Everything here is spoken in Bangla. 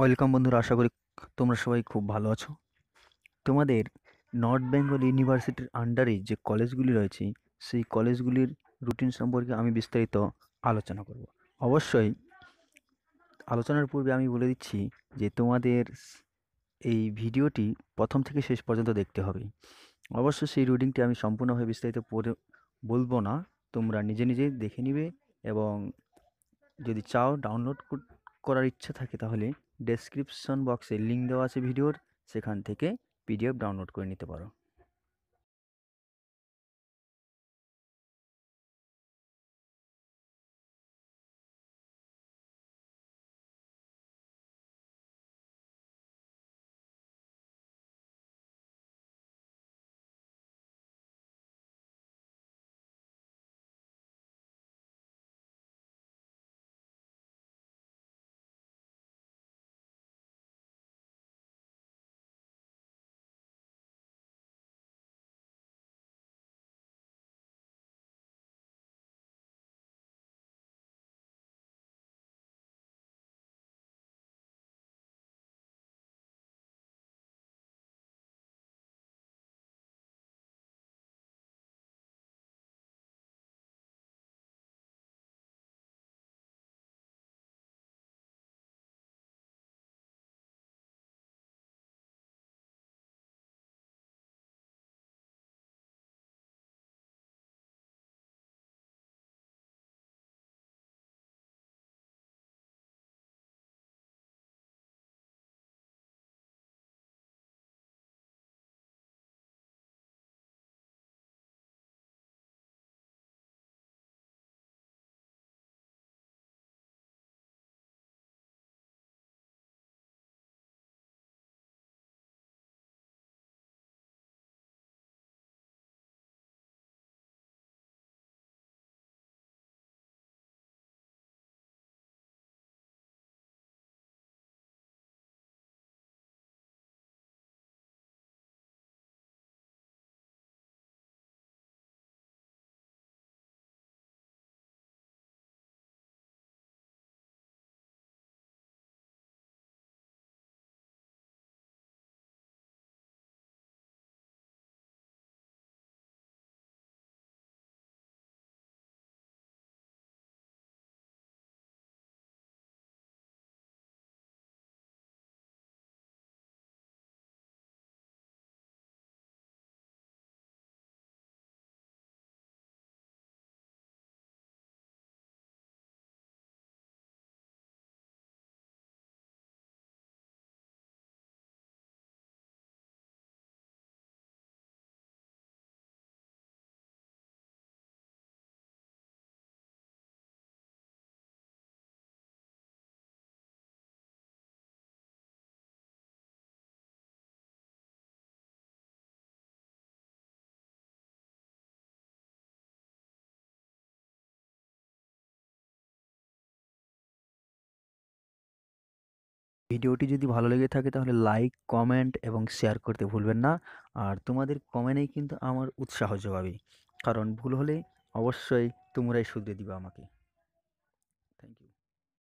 ওয়েলকাম বন্ধুরা আশা করি তোমরা সবাই খুব ভালো আছো তোমাদের নর্থ বেঙ্গল ইউনিভার্সিটির আন্ডারে যে কলেজগুলি রয়েছে সেই কলেজগুলির রুটিন সম্পর্কে আমি বিস্তারিত আলোচনা করব অবশ্যই আলোচনার পূর্বে আমি বলে দিচ্ছি যে তোমাদের এই ভিডিওটি প্রথম থেকে শেষ পর্যন্ত দেখতে হবে অবশ্য সেই রুটিনটি আমি সম্পূর্ণভাবে বিস্তারিত পড়ে বলবো না তোমরা নিজে নিজে দেখে নিবে এবং যদি চাও ডাউনলোড করার ইচ্ছা থাকে তাহলে ডেসক্রিপশন বক্সে লিঙ্ক দেওয়া আছে ভিডিওর সেখান থেকে পিডিএফ ডাউনলোড করে নিতে পারো ভিডিওটি যদি ভালো লেগে থাকে তাহলে লাইক কমেন্ট এবং শেয়ার করতে ভুলবেন না আর তোমাদের কমেন্টেই কিন্তু আমার উৎসাহ যোগাবে কারণ ভুল হলে অবশ্যই তোমরাই শুধরে দিবে আমাকে